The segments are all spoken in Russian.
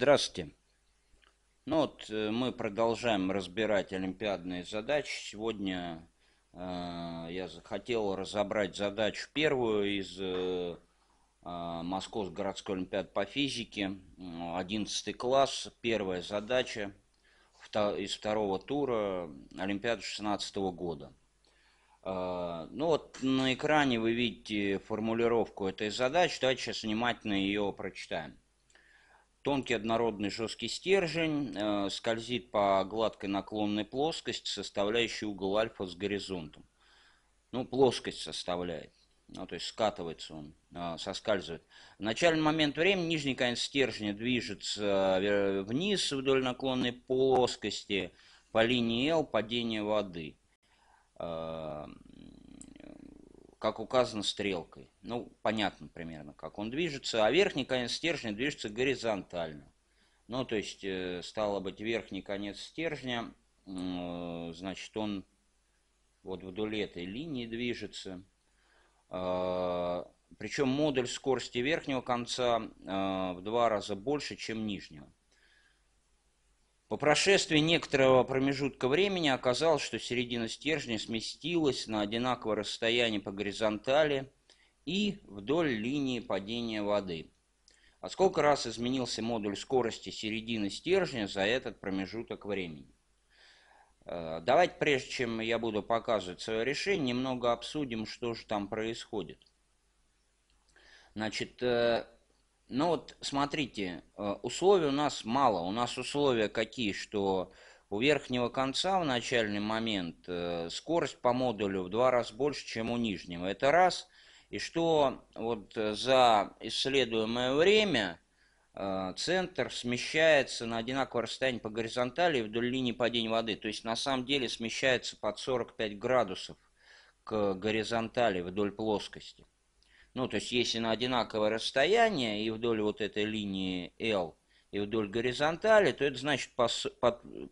Здравствуйте. Ну вот э, мы продолжаем разбирать олимпиадные задачи. Сегодня э, я хотел разобрать задачу первую из э, э, Московской городской олимпиады по физике. 11 класс, первая задача из второго тура Олимпиады 16 года. Э, ну вот на экране вы видите формулировку этой задачи. Давайте сейчас внимательно ее прочитаем. Тонкий однородный жесткий стержень э, скользит по гладкой наклонной плоскости, составляющей угол альфа с горизонтом. Ну, плоскость составляет. Ну, то есть скатывается он, э, соскальзывает. В начальный момент времени нижний конец стержня движется э, вниз вдоль наклонной плоскости по линии L падения воды. Э, как указано стрелкой. Ну, понятно примерно, как он движется. А верхний конец стержня движется горизонтально. Ну, то есть, э, стало быть, верхний конец стержня, э, значит, он вот вдоль этой линии движется. А, Причем модуль скорости верхнего конца э, в два раза больше, чем нижнего. По прошествии некоторого промежутка времени оказалось, что середина стержня сместилась на одинаковое расстояние по горизонтали и вдоль линии падения воды. А сколько раз изменился модуль скорости середины стержня за этот промежуток времени? Э, давайте, прежде чем я буду показывать свое решение, немного обсудим, что же там происходит. Значит, э, ну вот смотрите, э, условий у нас мало. У нас условия какие, что у верхнего конца в начальный момент э, скорость по модулю в два раза больше, чем у нижнего. Это раз. И что вот э, за исследуемое время центр смещается на одинаковое расстояние по горизонтали вдоль линии падения воды. То есть на самом деле смещается под 45 градусов к горизонтали вдоль плоскости. Ну, то есть, если на одинаковое расстояние и вдоль вот этой линии L, и вдоль горизонтали, то это значит под,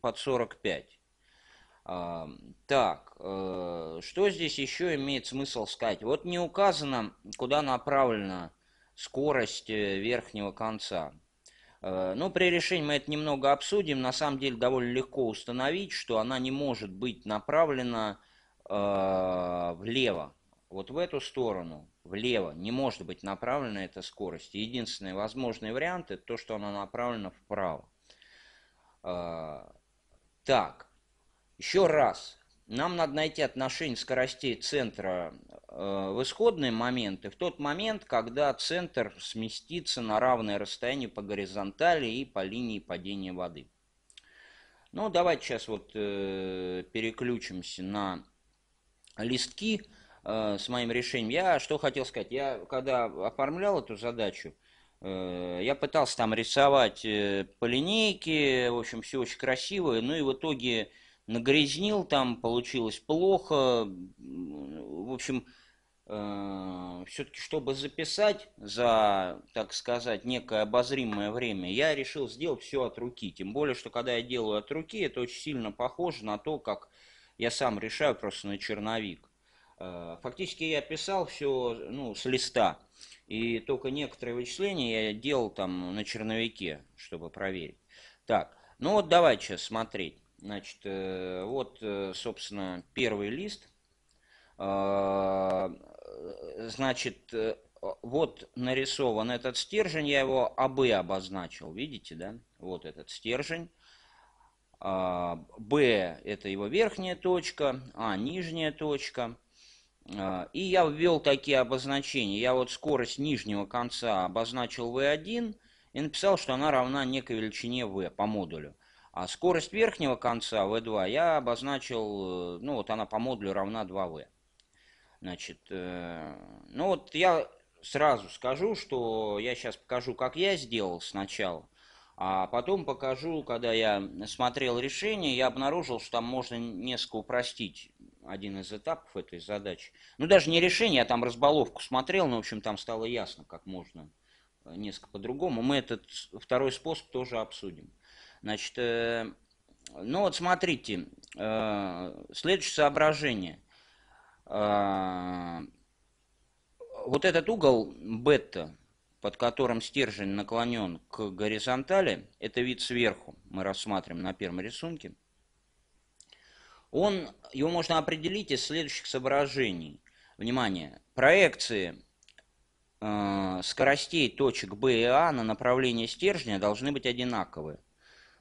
под 45. А, так, э, что здесь еще имеет смысл сказать? Вот не указано, куда направлена скорость э, верхнего конца. Э, ну, при решении мы это немного обсудим. На самом деле довольно легко установить, что она не может быть направлена э, влево вот в эту сторону, влево, не может быть направлена эта скорость. Единственный возможный вариант – это то, что она направлена вправо. А, так, еще раз. Нам надо найти отношение скоростей центра а, в исходный момент и в тот момент, когда центр сместится на равное расстояние по горизонтали и по линии падения воды. Ну, давайте сейчас вот э, переключимся на листки. Э, с моим решением. Я что хотел сказать, я когда оформлял эту задачу, э, я пытался там рисовать э, по линейке, в общем, все очень красиво, ну и в итоге нагрязнил там, получилось плохо, в общем, все-таки, чтобы записать за, так сказать, некое обозримое время, я решил сделать все от руки. Тем более, что когда я делаю от руки, это очень сильно похоже на то, как я сам решаю просто на черновик. Э, фактически я писал все ну, с листа, и только некоторые вычисления я делал там на черновике, чтобы проверить. Так, ну вот давайте сейчас смотреть. Значит, э, вот, э, собственно, первый лист. Значит, вот нарисован этот стержень, я его АБ обозначил, видите, да? Вот этот стержень. А, Б – это его верхняя точка, А – нижняя точка – а, и я ввел такие обозначения. Я вот скорость нижнего конца обозначил V1 и написал, что она равна некой величине V по модулю. А скорость верхнего конца V2 я обозначил, э, ну вот она по модулю равна 2V. Значит, э, ну вот я сразу скажу, что я сейчас покажу, как я сделал сначала. А потом покажу, когда я смотрел решение, я обнаружил, что там можно несколько упростить один из этапов этой задачи. Ну, даже не решение, я а там разболовку смотрел, но, ну, в общем, там стало ясно, как можно э, несколько по-другому. Мы этот второй способ тоже обсудим. Значит, э, ну вот смотрите, э, следующее соображение. Э, вот этот угол бета, под которым стержень наклонен к горизонтали, это вид сверху, мы рассматриваем на первом рисунке – он, его можно определить из следующих соображений. Внимание, проекции э, скоростей точек B и А на направление стержня должны быть одинаковые.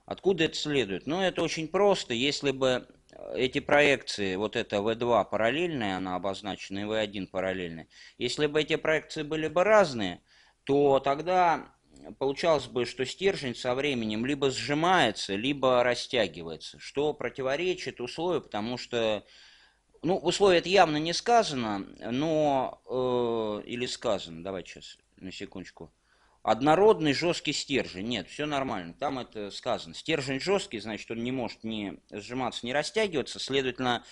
Откуда это следует? Ну, это очень просто. Если бы эти проекции, вот это V2 параллельная, она обозначена, и V1 параллельная, если бы эти проекции были бы разные, то тогда получалось бы, что стержень со временем либо сжимается, либо растягивается, что противоречит условию, потому что, ну, условие это явно не сказано, но, э, или сказано, давайте сейчас, на секундочку, однородный жесткий стержень, нет, все нормально, там это сказано, стержень жесткий, значит, он не может ни сжиматься, ни растягиваться, следовательно,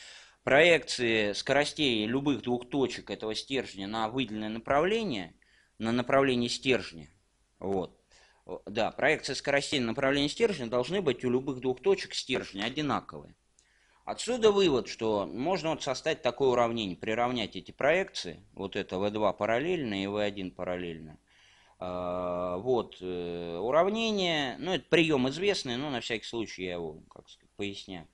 проекции скоростей любых двух точек этого стержня на выделенное направление, на направление стержня, вот. Э, да, проекция скоростей на направления стержня должны быть у любых двух точек стержня одинаковые. Отсюда вывод, что можно вот составить такое уравнение, приравнять эти проекции, вот это V2 параллельно и V1 параллельно. Э, вот, э, уравнение, ну это прием известный, но на всякий случай я его, как сказать, поясняю.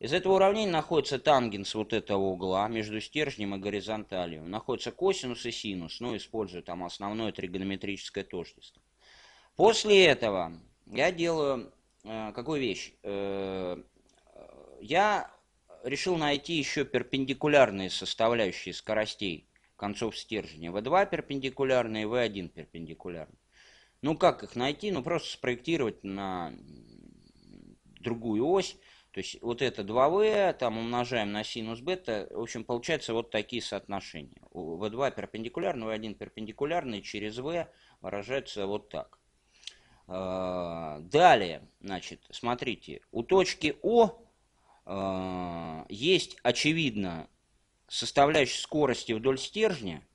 Из этого уравнения находится тангенс вот этого угла между стержнем и горизонталью. Находится косинус и синус, ну, используя там основное тригонометрическое тождество. После этого я делаю э, какую вещь? Э, я решил найти еще перпендикулярные составляющие скоростей концов стержня. В2 перпендикулярные, В1 перпендикулярные. Ну, как их найти? Ну, просто спроектировать на другую ось. То есть вот это 2v там умножаем на синус бета, в общем, получается вот такие соотношения. v2 перпендикулярно, v1 перпендикулярный, через v выражается вот так. А, далее, значит, смотрите, у точки О а, есть, очевидно, составляющая скорости вдоль стержня,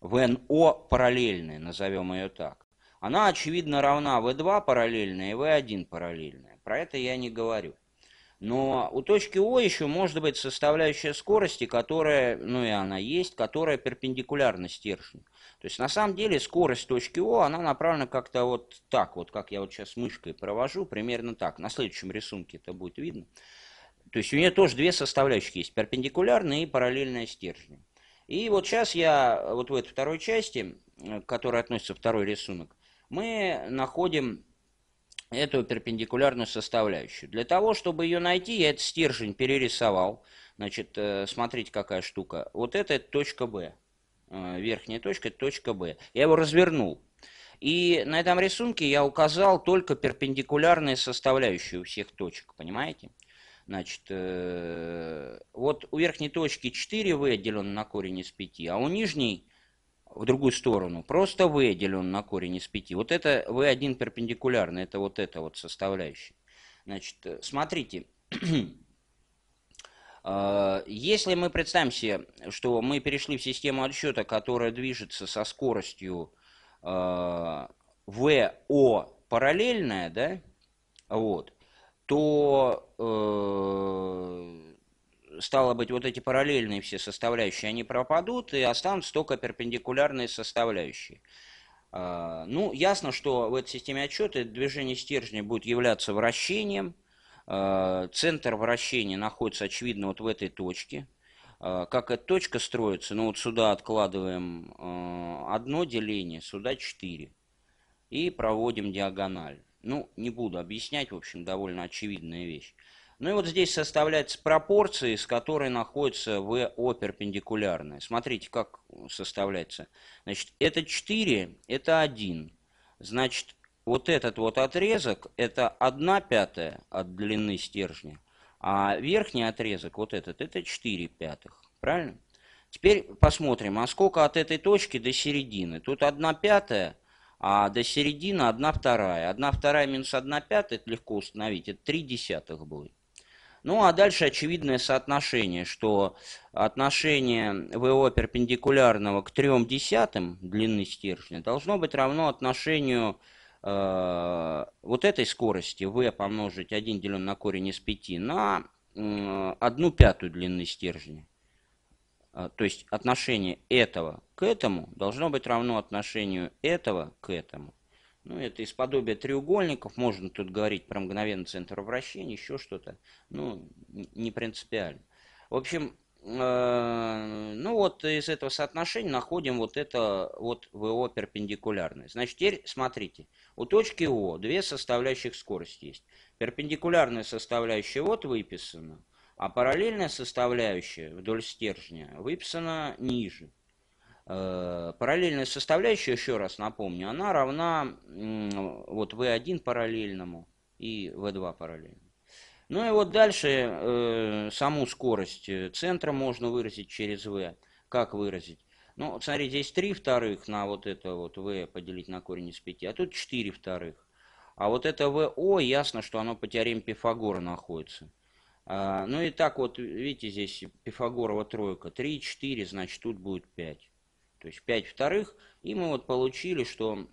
ВНО параллельная, назовем ее так. Она, очевидно, равна В2 параллельная и В1 параллельная. Про это я не говорю. Но у точки О еще может быть составляющая скорости, которая, ну и она есть, которая перпендикулярна стержню. То есть на самом деле скорость точки О, она направлена как-то вот так, вот как я вот сейчас мышкой провожу, примерно так. На следующем рисунке это будет видно. То есть у нее тоже две составляющие есть, перпендикулярная и параллельная стержню. И вот сейчас я вот в этой второй части, к э, которой относится второй рисунок, мы находим эту перпендикулярную составляющую. Для того, чтобы ее найти, я этот стержень перерисовал. Значит, э, смотрите, какая штука. Вот это, это точка Б. Э, верхняя точка, это точка Б. Я его развернул. И на этом рисунке я указал только перпендикулярные составляющие у всех точек, понимаете? Значит, э, вот у верхней точки 4v делено на корень из 5, а у нижней в другую сторону. Просто v делен на корень из 5. Вот это v1 перпендикулярно, это вот эта вот составляющая. Значит, э, смотрите, а, если мы представим себе, что мы перешли в систему отсчета, которая движется со скоростью ВО а, параллельная, да, вот, то э, стало быть, вот эти параллельные все составляющие, они пропадут, и останутся только перпендикулярные составляющие. А, ну, ясно, что в этой системе отчета движение стержня будет являться вращением. А, центр вращения находится, очевидно, вот в этой точке. А, как эта точка строится? Ну, вот сюда откладываем одно деление, сюда четыре И проводим диагональ. Ну, не буду объяснять, в общем, довольно очевидная вещь. Ну и вот здесь составляются пропорции, с которой находится ВО перпендикулярная. Смотрите, как составляется. Значит, это 4, это 1. Значит, вот этот вот отрезок, это 1 пятая от длины стержня, а верхний отрезок, вот этот, это 4 пятых. Правильно? Теперь посмотрим, а сколько от этой точки до середины. Тут 1 пятая, а до середины 1 вторая. 1 вторая минус 1 пятая, это легко установить, это 3 десятых будет. Ну а дальше очевидное соотношение, что отношение ВО перпендикулярного к трем десятым длины стержня должно быть равно отношению э, вот этой скорости V помножить 1 делен на корень из 5 на э, пятую длины стержня. Э, то есть отношение этого к этому должно быть равно отношению этого к этому. Ну, это из подобия треугольников, можно тут говорить про мгновенный центр вращения, еще что-то. Ну, не принципиально. В общем, э, ну вот из этого соотношения находим вот это вот ВО перпендикулярное. Значит, теперь смотрите, у точки О две составляющих скорости есть. Перпендикулярная составляющая вот выписана, а параллельная составляющая вдоль стержня выписана ниже. Э, параллельная составляющая, еще раз напомню, она равна вот V1 параллельному и V2 параллельному. Ну и вот дальше э, саму скорость э, центра можно выразить через V. Как выразить? Ну, смотрите, здесь 3 вторых на вот это вот V поделить на корень из 5, а тут 4 вторых. А вот это ВО, ясно, что оно по теореме Пифагора находится. А, ну и так вот, видите, здесь Пифагорова тройка. 3, 4, значит, тут будет 5. То есть 5 вторых. И мы вот получили, что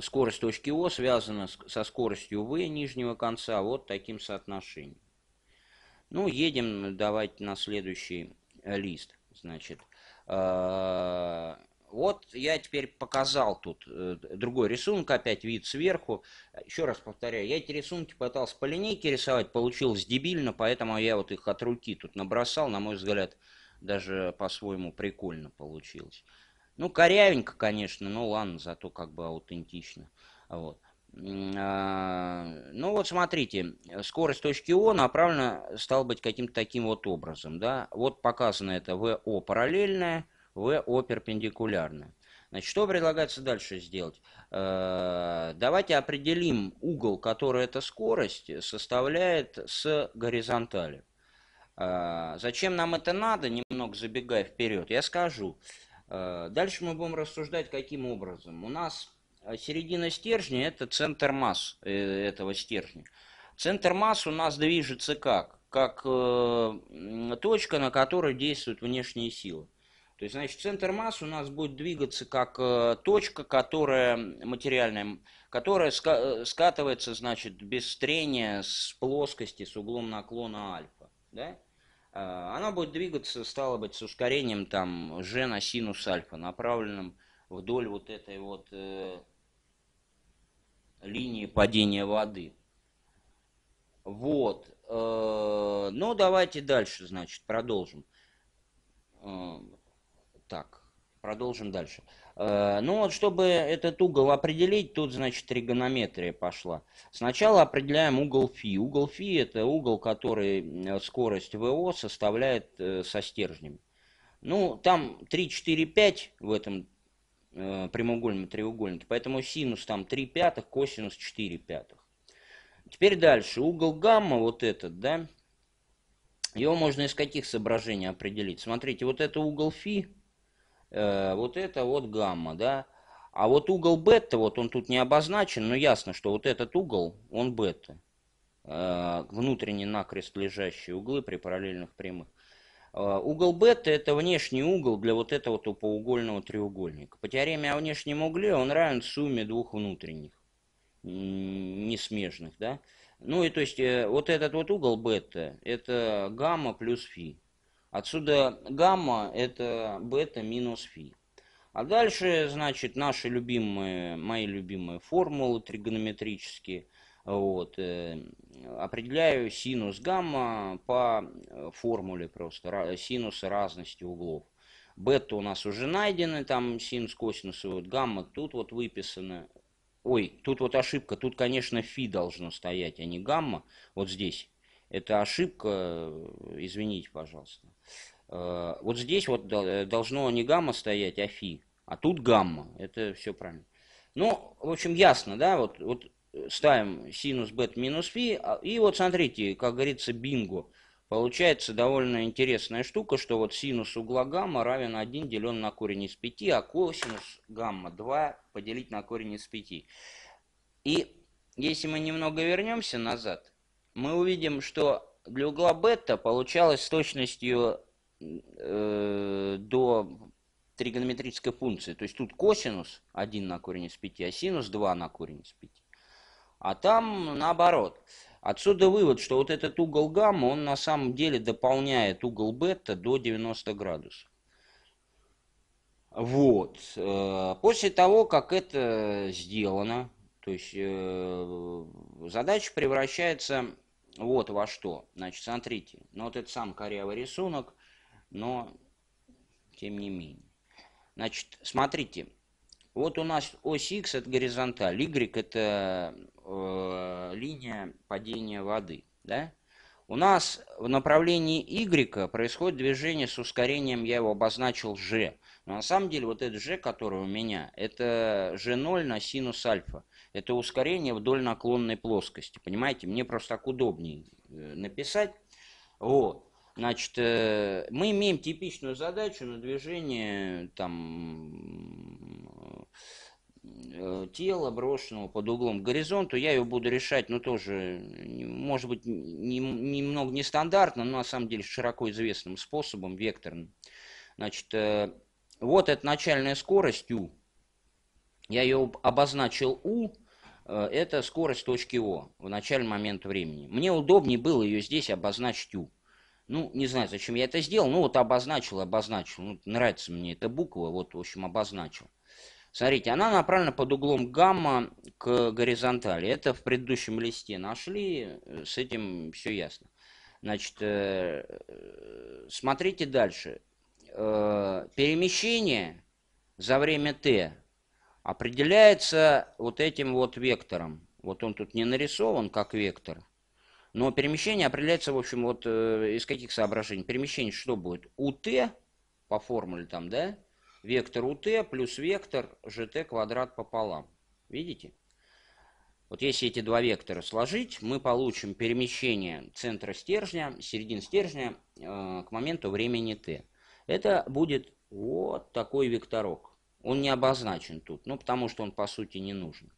скорость точки О связана со скоростью В нижнего конца вот таким соотношением. Ну, едем давать на следующий э, лист. Значит, э, вот я теперь показал тут э, другой рисунок, опять вид сверху. Еще раз повторяю, я эти рисунки пытался по линейке рисовать, получилось дебильно, поэтому я вот их от руки тут набросал, на мой взгляд, даже по-своему прикольно получилось. Ну, корявенько, конечно, но ладно, зато как бы аутентично. Вот. А, ну вот смотрите, скорость точки О направлена, стал быть, каким-то таким вот образом. Да? Вот показано это ВО параллельное, ВО перпендикулярное. Значит, что предлагается дальше сделать? Э, давайте определим угол, который эта скорость составляет с горизонтали. «А, зачем нам это надо, немного забегая вперед, я скажу. «А, дальше мы будем рассуждать, каким образом. У нас а, середина стержня – это центр масс э, этого стержня. Центр масс у нас движется как? Как э, точка, на которой действуют внешние силы. То есть, значит, центр масс у нас будет двигаться как э, точка, которая материальная, которая скатывается, значит, без трения с плоскости, с углом наклона альфа. Да? Э, она будет двигаться, стало быть, с ускорением там g на синус альфа, направленным вдоль вот этой вот э, линии падения воды. Вот. Э, ну, давайте дальше, значит, продолжим. Э, так, продолжим дальше. Э, Э, ну вот, чтобы этот угол определить, тут, значит, тригонометрия пошла. Сначала определяем угол φ. Угол φ – это угол, который э, скорость ВО составляет э, со стержнем. Ну, там 3, 4, 5 в этом прямоугольном треугольнике, поэтому синус там 3 пятых, косинус 4 пятых. Теперь дальше. Угол гамма, вот этот, да, его можно из каких соображений определить? Смотрите, вот это угол φ – Э, вот это вот гамма, да. А вот угол бета, вот он тут не обозначен, но ясно, что вот этот угол, он бета. Э, накрест лежащие углы при параллельных прямых. Э, угол бета – это внешний угол для вот этого тупоугольного треугольника. По теореме о внешнем угле он равен сумме двух внутренних, несмежных, да. Ну и то есть э, вот этот вот угол бета – это гамма плюс фи. Отсюда гамма – это бета минус фи. А дальше, значит, наши любимые, мои любимые формулы тригонометрические. Вот, э, определяю синус гамма по э, формуле просто, синуса разности углов. Бета у нас уже найдены, там синус, косинус и вот гамма. Тут вот выписано, ой, тут вот ошибка, тут, конечно, фи должно стоять, а не гамма, вот здесь. Это ошибка, э, извините, пожалуйста. Э, вот здесь вот э, должно не гамма стоять, а фи. А тут гамма, это все правильно. Ну, в общем, ясно, да, вот, вот ставим синус бет минус фи, а, и вот смотрите, как говорится, бинго. Получается довольно интересная штука, что вот синус угла гамма равен 1 делен на корень из 5, а косинус гамма 2 поделить на корень из 5. И если мы немного вернемся назад, мы увидим, что для угла бета получалось с точностью э, до тригонометрической функции. То есть тут косинус 1 на корень из 5, а синус 2 на корень из 5. А там наоборот. Отсюда вывод, что вот этот угол гамма, он на самом деле дополняет угол бета до 90 градусов. Вот. Э, после того, как это сделано, то есть э, задача превращается вот во что. Значит, смотрите. Ну, вот это сам корявый рисунок, но тем не менее. Значит, смотрите. Вот у нас ось X – это горизонталь, Y – это э, линия падения воды, да? У нас в направлении Y происходит движение с ускорением, я его обозначил G. Но на самом деле вот этот G, который у меня, это G0 на синус альфа. Это ускорение вдоль наклонной плоскости. Понимаете, мне просто так удобнее э, написать. Вот. Значит, э, мы имеем типичную задачу на движение там Э, тела, брошенного под углом к горизонту. Я ее буду решать, ну, тоже, может быть, не, немного нестандартно, но на самом деле широко известным способом, векторным. Значит, э, вот эта начальная скорость U. Я ее обозначил U, э, это скорость точки О в начальный момент времени. Мне удобнее было ее здесь обозначить U. Ну, не знаю, зачем я это сделал, но вот обозначил, обозначил. Ну, нравится мне эта буква, вот, в общем, обозначил. Смотрите, она направлена под углом гамма к горизонтали. Это в предыдущем листе нашли, э, с этим все ясно. Значит, э, э, смотрите дальше. Перемещение за время t определяется вот этим вот вектором. Вот он тут не нарисован как вектор, но перемещение определяется, в общем, вот из каких соображений. Перемещение что будет? У t по формуле там, да, вектор ут плюс вектор жт квадрат пополам. Видите? Вот если эти два вектора сложить, мы получим перемещение центра стержня, середин стержня э, к моменту времени т Это будет вот такой векторок. Он не обозначен тут, ну потому что он по сути не нужен.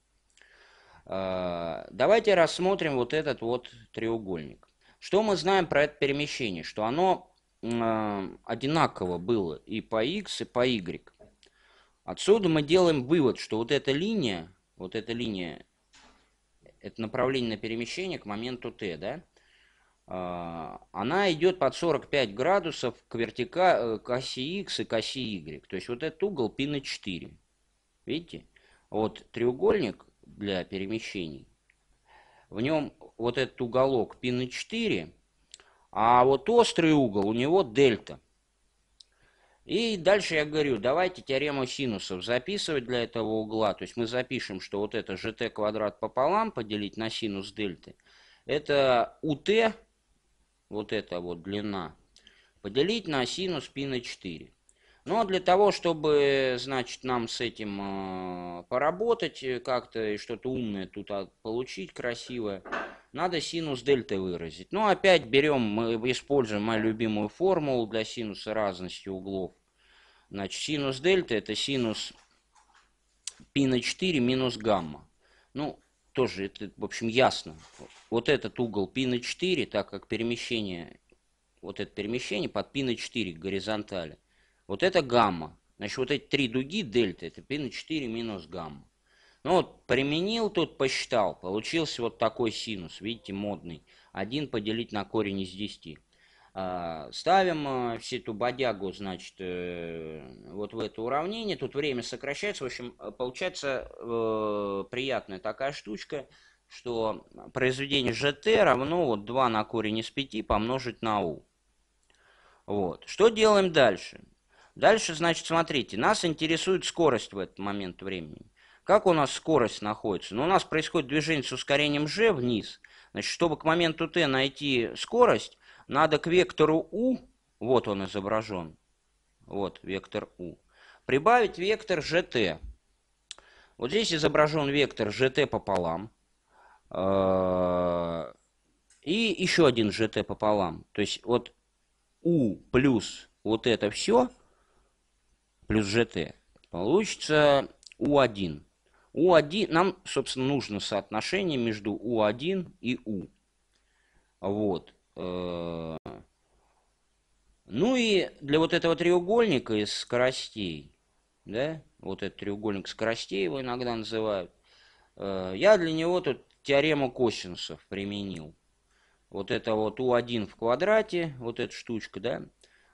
Э, давайте рассмотрим вот этот вот треугольник. Что мы знаем про это перемещение? Что оно а, одинаково было и по x, и по y. Отсюда мы делаем вывод, что вот эта линия, вот эта линия, это направление на перемещение к моменту t, да, а, она идет под 45 градусов к, вертика, э, к оси x и к оси y. То есть вот этот угол π на 4. Видите? Вот треугольник для перемещений. В нем вот этот уголок π на 4 а вот острый угол у него дельта. И дальше я говорю, давайте теорему синусов записывать для этого угла. То есть мы запишем, что вот это gt квадрат пополам поделить на синус дельты. Это УТ, вот эта вот длина, поделить на синус π на 4. Но ну, а для того, чтобы, значит, нам с этим э, поработать э, как-то и что-то умное тут а, получить, красивое, надо синус дельты выразить. Ну, опять берем, мы используем мою любимую формулу для синуса разности углов. Значит, синус дельты – это синус пи на 4 минус гамма. Ну, тоже, это, в общем, ясно. Вот этот угол пи на 4, так как перемещение, вот это перемещение под пи на 4 к горизонтали. Вот это гамма. Значит, вот эти три дуги дельты это пи на 4 минус гамма. Ну вот применил тут, посчитал, получился вот такой синус, видите, модный. Один поделить на корень из 10. А, ставим э, всю эту бодягу, значит, э, вот в это уравнение. Тут время сокращается. В общем, э, получается приятная такая штучка, что произведение GT равно вот 2 на корень из 5 помножить на U. Вот. Что делаем дальше? Дальше, значит, смотрите, нас интересует скорость в этот момент времени. Как у нас скорость находится? Ну, у нас происходит движение с ускорением g вниз. Значит, чтобы к моменту t найти скорость, надо к вектору u, вот он изображен, вот вектор u, прибавить вектор gt. Вот здесь изображен вектор gt пополам. Э, и еще один gt пополам. То есть вот u плюс вот это все, плюс gt, получится u1. U1, нам, собственно, нужно соотношение между U1 и U. Вот. Э, ну и для вот этого треугольника из скоростей, да, вот этот треугольник скоростей его иногда называют, э, я для него тут теорему косинусов применил. Вот это вот U1 в квадрате, вот эта штучка, да,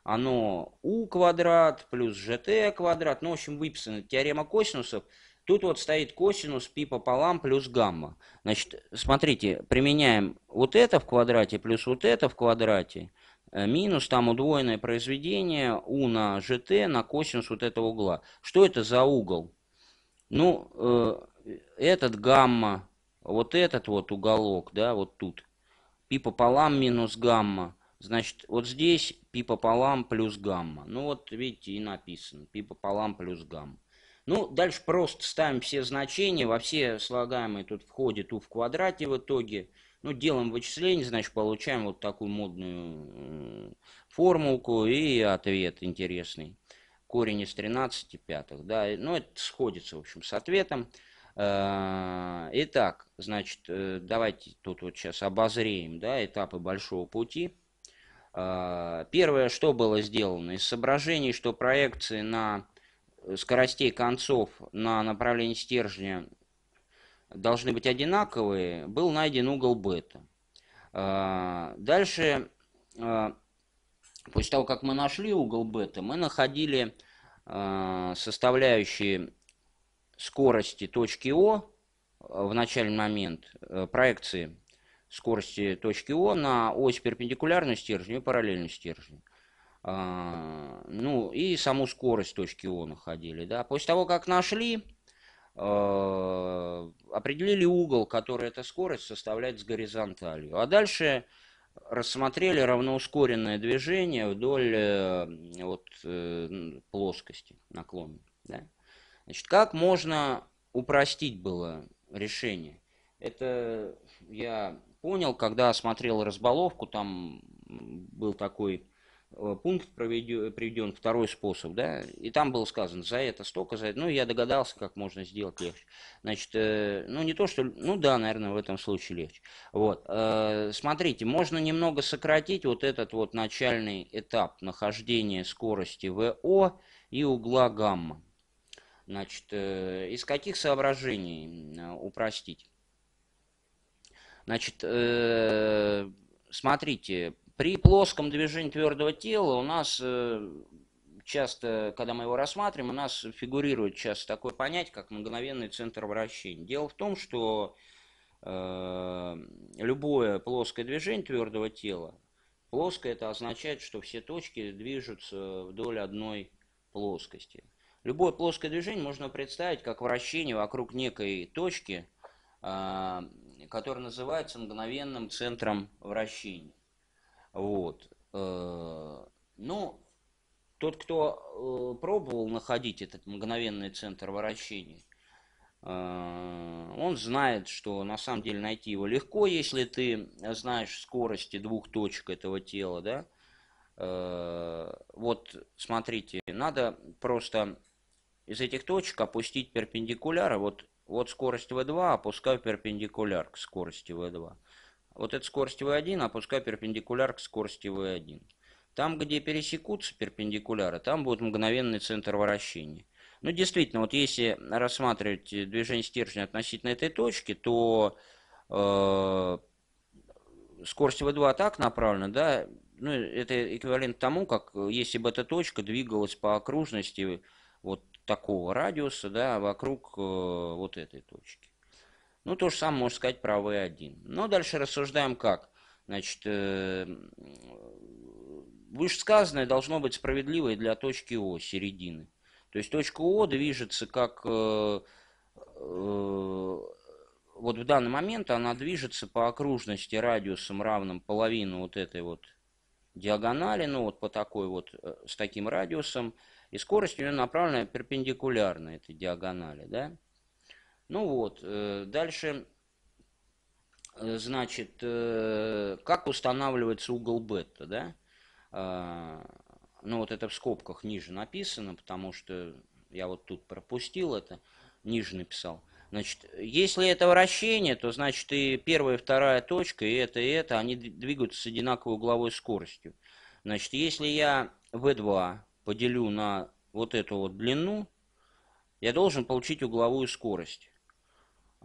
оно U квадрат плюс GT квадрат, ну, в общем, выписана теорема косинусов – Тут вот стоит косинус пи пополам плюс гамма. Значит, смотрите, применяем вот это в квадрате плюс вот это в квадрате. Э, минус там удвоенное произведение у на gt на косинус вот этого угла. Что это за угол? Ну, э, этот гамма, вот этот вот уголок, да, вот тут. пи пополам минус гамма. Значит, вот здесь пи пополам плюс гамма. Ну вот, видите, и написано. пи пополам плюс гамма. Ну, дальше просто ставим все значения, во все слагаемые тут входит u в квадрате в итоге. Ну, делаем вычисление, значит, получаем вот такую модную э, формулку и ответ интересный. Корень из 13 пятых, да, ну, это сходится, в общем, с ответом. А, итак, значит, э, давайте тут вот сейчас обозреем, да, этапы большого пути. А, первое, что было сделано из соображений, что проекции на скоростей концов на направлении стержня должны быть одинаковые, был найден угол бета. А, дальше, а, после того, как мы нашли угол бета, мы находили а, составляющие скорости точки О в начальный момент, э, проекции скорости точки О на ось перпендикулярную стержню и параллельную стержню. А, ну и саму скорость точки О находили. Да. После того, как нашли, а, определили угол, который эта скорость составляет с горизонталью. А дальше рассмотрели равноускоренное движение вдоль э, вот, э, плоскости наклона. Да. Значит, как можно упростить было решение? Это я понял, когда смотрел разболовку, там был такой Э, пункт приведен, второй способ, да, и там было сказано, за это столько, за это, ну, я догадался, как можно сделать легче. Значит, э, ну, не то, что, ну, да, наверное, в этом случае легче. Вот, э, смотрите, можно немного сократить вот этот вот начальный этап нахождения скорости ВО и угла гамма. Значит, э, из каких соображений э, упростить? Значит, э, смотрите, при плоском движении твердого тела у нас э, часто, когда мы его рассматриваем, у нас фигурирует часто такое понятие, как мгновенный центр вращения. Дело в том, что э, любое плоское движение твердого тела, плоское это означает, что все точки движутся вдоль одной плоскости. Любое плоское движение можно представить как вращение вокруг некой точки, а, которая называется мгновенным центром вращения. Вот. Э, Но ну, тот, кто э, пробовал находить этот мгновенный центр вращения, э, он знает, что на самом деле найти его легко, если ты знаешь скорости двух точек этого тела, да. Вот, смотрите, надо просто из этих точек опустить перпендикуляры. А вот, вот скорость V2, опускаю перпендикуляр к скорости V2. Вот эта скорость V1, опускаю а перпендикуляр к скорости V1. Там, где пересекутся перпендикуляры, там будет мгновенный центр вращения. Ну, действительно, вот если рассматривать движение стержня относительно этой точки, то э, скорость V2 так направлена, да, ну, это эквивалент тому, как если бы эта точка двигалась по окружности вот такого радиуса, да, вокруг э, вот этой точки. Ну, то же самое можно сказать про V1. Но дальше рассуждаем как. Значит, э, вышесказанное должно быть справедливое для точки О, середины. То есть точка О движется как... Э, э, вот в данный момент она движется по окружности радиусом равным половину вот этой вот диагонали, ну вот по такой вот, э, с таким радиусом, и скорость у нее направлена перпендикулярно этой диагонали, да? Ну вот, э, дальше, э, значит, э, как устанавливается угол бета, да? А, ну вот это в скобках ниже написано, потому что я вот тут пропустил это, ниже написал. Значит, если это вращение, то значит и первая, и вторая точка, и это, и это, они двигаются с одинаковой угловой скоростью. Значит, если я V2 поделю на вот эту вот длину, я должен получить угловую скорость.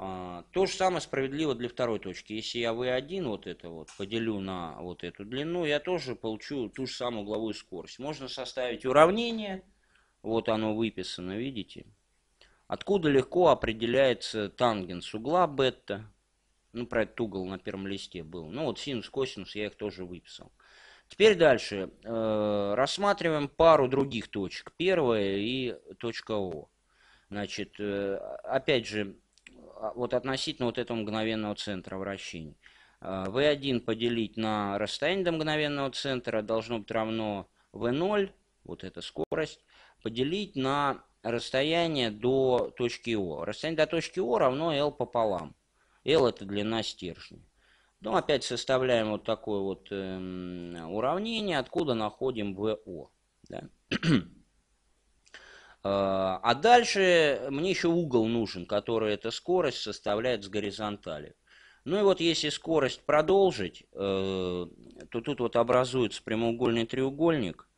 А, то же самое справедливо для второй точки. Если я V1 вот это вот поделю на вот эту длину, я тоже получу ту же самую угловую скорость. Можно составить уравнение. Вот оно выписано, видите? Откуда легко определяется тангенс угла бета. Ну, про этот угол на первом листе был. Ну, вот синус, косинус, я их тоже выписал. Теперь дальше. Э, рассматриваем пару других точек. Первая и точка О. Значит, э, опять же, а, вот относительно вот этого мгновенного центра вращения. А, V1 поделить на расстояние до мгновенного центра должно быть равно V0, вот эта скорость, поделить на расстояние до точки О. Расстояние до точки О равно L пополам. L это длина стержня. Потом ну, опять составляем вот такое вот э, уравнение, откуда находим ВО. Да? А, а дальше мне еще угол нужен, который эта скорость составляет с горизонтали. Ну и вот если скорость продолжить, э, то тут вот образуется прямоугольный треугольник,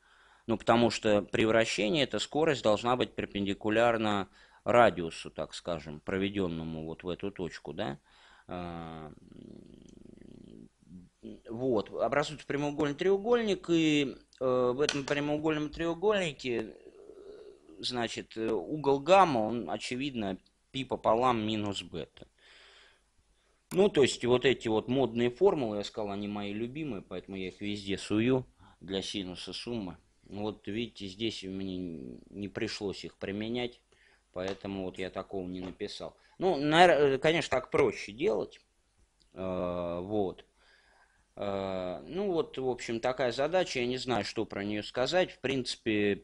ну потому что при вращении эта скорость должна быть перпендикулярна радиусу, так скажем, проведенному вот в эту точку, да. А, вот, образуется прямоугольный треугольник, и э, в этом прямоугольном треугольнике Значит, э, угол гамма, он, очевидно, пи пополам минус бета. Ну, то есть, вот эти вот модные формулы, я сказал, они мои любимые, поэтому я их везде сую для синуса суммы. Вот, видите, здесь мне не пришлось их применять, поэтому вот я такого не написал. Ну, э, конечно, так проще делать. Э, вот. Ну вот, в общем, такая задача. Я не знаю, что про нее сказать. В принципе,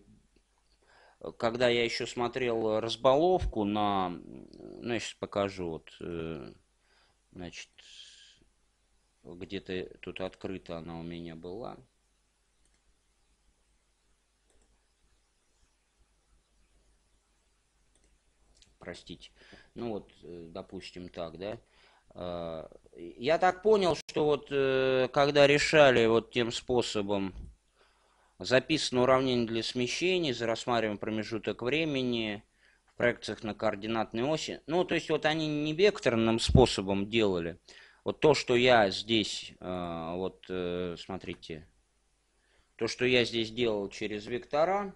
когда я еще смотрел э, разболовку на... Ну, я сейчас покажу, вот, э, значит, где-то тут открыта она у меня была. Простите. Ну вот, э, допустим, так, да. А, я так понял, что вот когда решали вот тем способом Записано уравнение для смещений, за рассматриваем промежуток времени в проекциях на координатной оси. Ну, то есть вот они не векторным способом делали. Вот то, что я здесь, э, вот э, смотрите, то, что я здесь делал через вектора,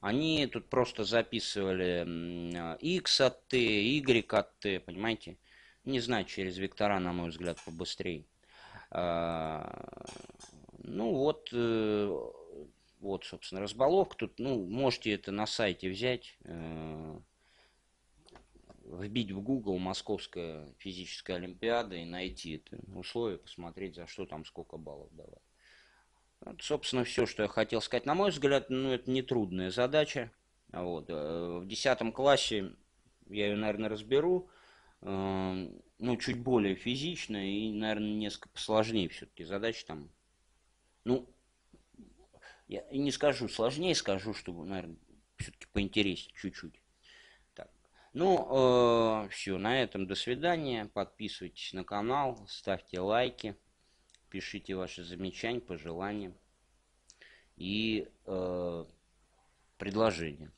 они тут просто записывали x от t, y от t, понимаете? Не знаю, через вектора, на мой взгляд, побыстрее. А, ну вот, э, вот, собственно, разболовка. Тут, ну, можете это на сайте взять, э, вбить в Google Московская физическая олимпиада и найти это условие, посмотреть, за что там сколько баллов давать. Вот, собственно, все, что я хотел сказать. На мой взгляд, ну, это нетрудная задача. Вот. Э, в 10 классе я ее, наверное, разберу. Э, ну, чуть более физично и, наверное, несколько сложнее все-таки задачи там. Ну, я не скажу сложнее, скажу, чтобы, наверное, все-таки поинтереснее чуть-чуть. Так. Ну, э, все, на этом до свидания. Подписывайтесь на канал, ставьте лайки, пишите ваши замечания, пожелания и э, предложения.